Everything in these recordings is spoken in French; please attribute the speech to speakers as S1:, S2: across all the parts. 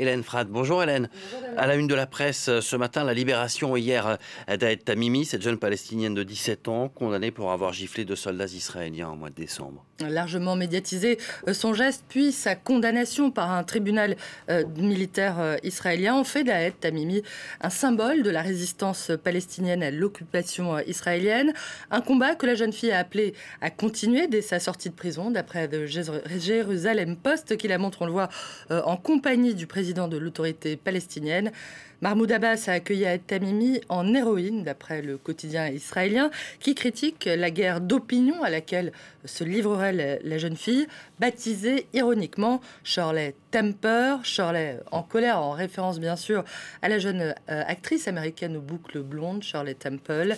S1: Hélène Frad, Bonjour Hélène. à la une de la presse euh, ce matin, la libération hier euh, d'Aed Tamimi, cette jeune palestinienne de 17 ans, condamnée pour avoir giflé deux soldats israéliens au mois de décembre.
S2: Largement médiatisé euh, son geste, puis sa condamnation par un tribunal militaire israélien en fait d'Aed Tamimi un symbole de la résistance palestinienne à l'occupation israélienne. Un combat que la jeune fille a appelé à continuer dès sa sortie de prison, d'après le Jérusalem Post, qui la montre, on le voit, en compagnie du président président de l'autorité palestinienne. Mahmoud Abbas a accueilli à Tamimi en héroïne, d'après le quotidien israélien, qui critique la guerre d'opinion à laquelle se livrerait la jeune fille, baptisée ironiquement Shirley Temper, Shirley en colère, en référence bien sûr à la jeune euh, actrice américaine aux boucles blondes, Shirley Temple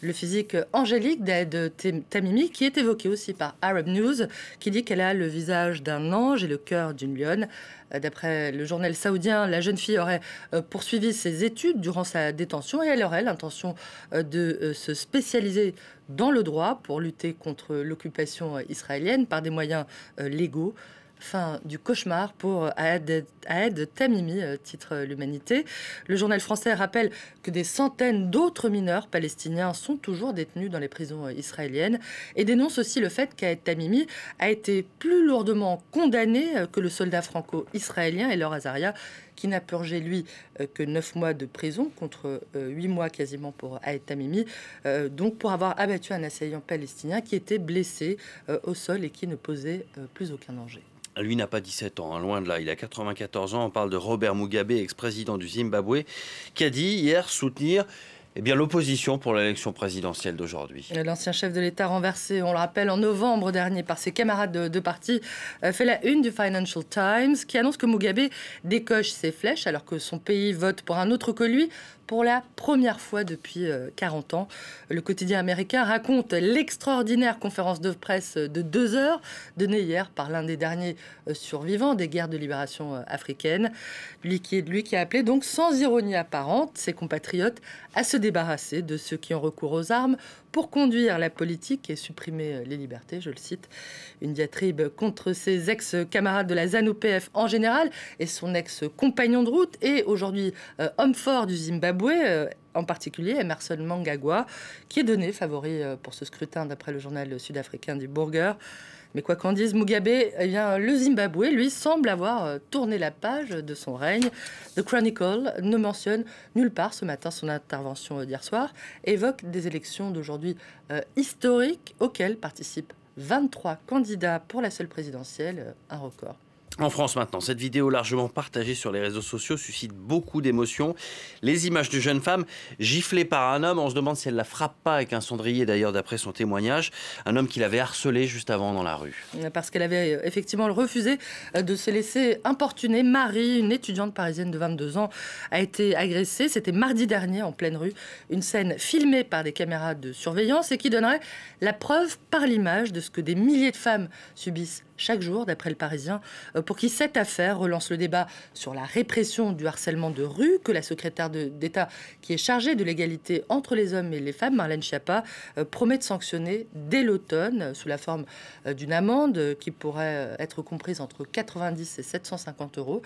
S2: le physique angélique d'Aid Tamimi, qui est évoqué aussi par Arab News, qui dit qu'elle a le visage d'un ange et le cœur d'une lionne. Euh, d'après le journal saoudien, la jeune fille aurait euh, poursuivi ses études durant sa détention et elle aurait l'intention euh, de se spécialiser dans le droit pour lutter contre l'occupation israélienne par des moyens légaux. Fin du cauchemar pour Aed, Tamimi, euh, titre l'Humanité. Le journal français rappelle que des centaines d'autres mineurs palestiniens sont toujours détenus dans les prisons euh, israéliennes et dénonce aussi le fait qu'Aed Tamimi a été plus lourdement condamné euh, que le soldat franco-israélien Elor Azaria, qui n'a purgé, lui, que neuf mois de prison, contre huit mois quasiment pour Aed Tamimi, donc pour avoir abattu un assaillant palestinien qui était blessé au sol et qui ne posait plus aucun danger.
S1: Lui n'a pas 17 ans, hein, loin de là. Il a 94 ans. On parle de Robert Mugabe, ex-président du Zimbabwe, qui a dit hier soutenir eh bien, l'opposition pour l'élection présidentielle d'aujourd'hui.
S2: Euh, l'ancien chef de l'État renversé, on le rappelle, en novembre dernier par ses camarades de, parti, euh, fait la une du Financial Times qui annonce que Mugabe décoche ses flèches alors que son pays vote pour un autre que lui pour la première fois depuis 40 euh, ans, le quotidien américain raconte l'extraordinaire conférence de presse de deux heures donnée hier par l'un des derniers euh, survivants des guerres de libération euh, africaine. Lui qui, lui qui a appelé donc sans ironie apparente ses compatriotes à se débarrasser de ceux qui ont recours aux armes pour conduire la politique et supprimer les libertés, je le cite. Une diatribe contre ses ex-camarades de la ZANOPF pf en général et son ex-compagnon de route et aujourd'hui homme fort du Zimbabwe euh, en particulier Emerson Mangagwa, qui est donné favori euh, pour ce scrutin d'après le journal sud-africain du Burger. Mais quoi qu'en dise Mugabe, eh bien, le Zimbabwe, lui, semble avoir euh, tourné la page de son règne. The Chronicle ne mentionne nulle part ce matin son intervention d'hier soir, évoque des élections d'aujourd'hui historiques auxquelles participent 23 candidats pour la seule présidentielle, un record.
S1: En France maintenant, cette vidéo largement partagée sur les réseaux sociaux suscite beaucoup d'émotions. Les images d'une jeune femme giflée par un homme, on se demande si elle la frappe pas avec un cendrier d'ailleurs d'après son témoignage, un homme qui l'avait harcelée juste avant dans la rue.
S2: Parce qu'elle avait euh, effectivement refusé euh, de se laisser importuner. Marie, une étudiante parisienne de 22 ans, a été agressée, c'était mardi dernier en pleine rue, une scène filmée par des caméras de surveillance et qui donnerait la preuve par l'image de ce que des milliers de femmes subissent chaque jour, d'après le Parisien, euh, pour qui cette affaire relance le débat sur la répression du harcèlement de rue, que la secrétaire d'État qui est chargée de l'égalité entre les hommes et les femmes, Marlène Schiappa, euh, promet de sanctionner dès l'automne euh, sous la forme d'une amende qui pourrait être comprise entre 90 et 750 euros.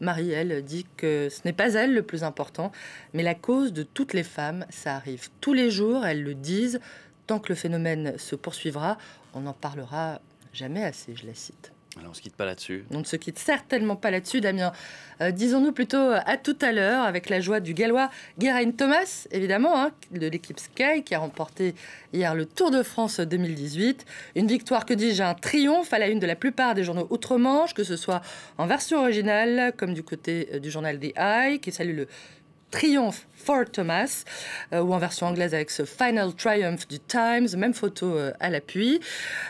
S2: Marie, elle, dit que ce n'est pas elle le plus important, mais la cause de toutes les femmes, ça arrive tous les jours, elles le disent. Tant que le phénomène se poursuivra, on en parlera Jamais assez, je la cite.
S1: Alors on ne se quitte pas là-dessus.
S2: On ne se quitte certainement pas là-dessus, Damien. Euh, disons-nous plutôt euh, à tout à l'heure avec la joie du gallois Geraint Thomas, évidemment, hein, de l'équipe Sky, qui a remporté hier le Tour de France 2018. Une victoire, que dis-je, un triomphe à la une de la plupart des journaux outre-Manche, que ce soit en version originale, comme du côté euh, du journal des High, qui salue le Triumph for Thomas, euh, ou en version anglaise avec ce Final Triumph du Times, même photo euh, à l'appui.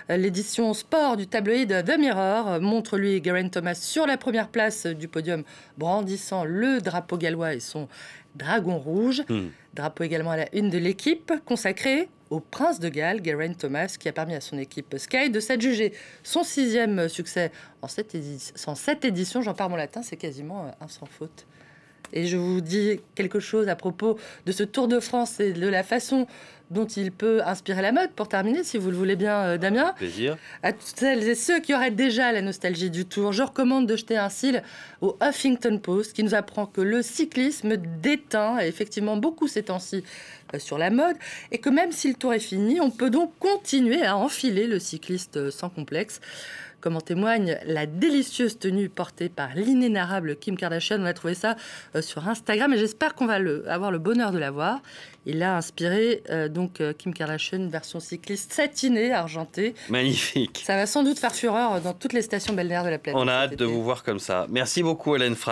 S2: Euh, l'édition sport du tabloïd The Mirror montre lui Garen Thomas sur la première place du podium, brandissant le drapeau gallois et son dragon rouge. Hmm. Drapeau également à la une de l'équipe, consacré au prince de Galles, Garen Thomas, qui a permis à son équipe Sky de s'adjuger son sixième succès en cette, cette édition. J'en parle mon latin, c'est quasiment un sans faute. Et je vous dis quelque chose à propos de ce Tour de France et de la façon dont il peut inspirer la mode. Pour terminer, si vous le voulez bien, euh, Damien. Plaisir. À toutes celles et ceux qui auraient déjà la nostalgie du tour, je recommande de jeter un cil au Huffington Post qui nous apprend que le cyclisme déteint effectivement beaucoup ces temps-ci euh, sur la mode et que même si le tour est fini, on peut donc continuer à enfiler le cycliste euh, sans complexe comme en témoigne la délicieuse tenue portée par l'inénarrable Kim Kardashian. On a trouvé ça sur Instagram et j'espère qu'on va le, avoir le bonheur de la voir. Il a inspiré euh, donc euh, Kim Kardashian, version cycliste satinée, argentée.
S1: Magnifique.
S2: Ça va sans doute faire fureur dans toutes les stations balnéaires de la planète. On
S1: a hâte de vous voir comme ça. Merci beaucoup, Hélène Fra.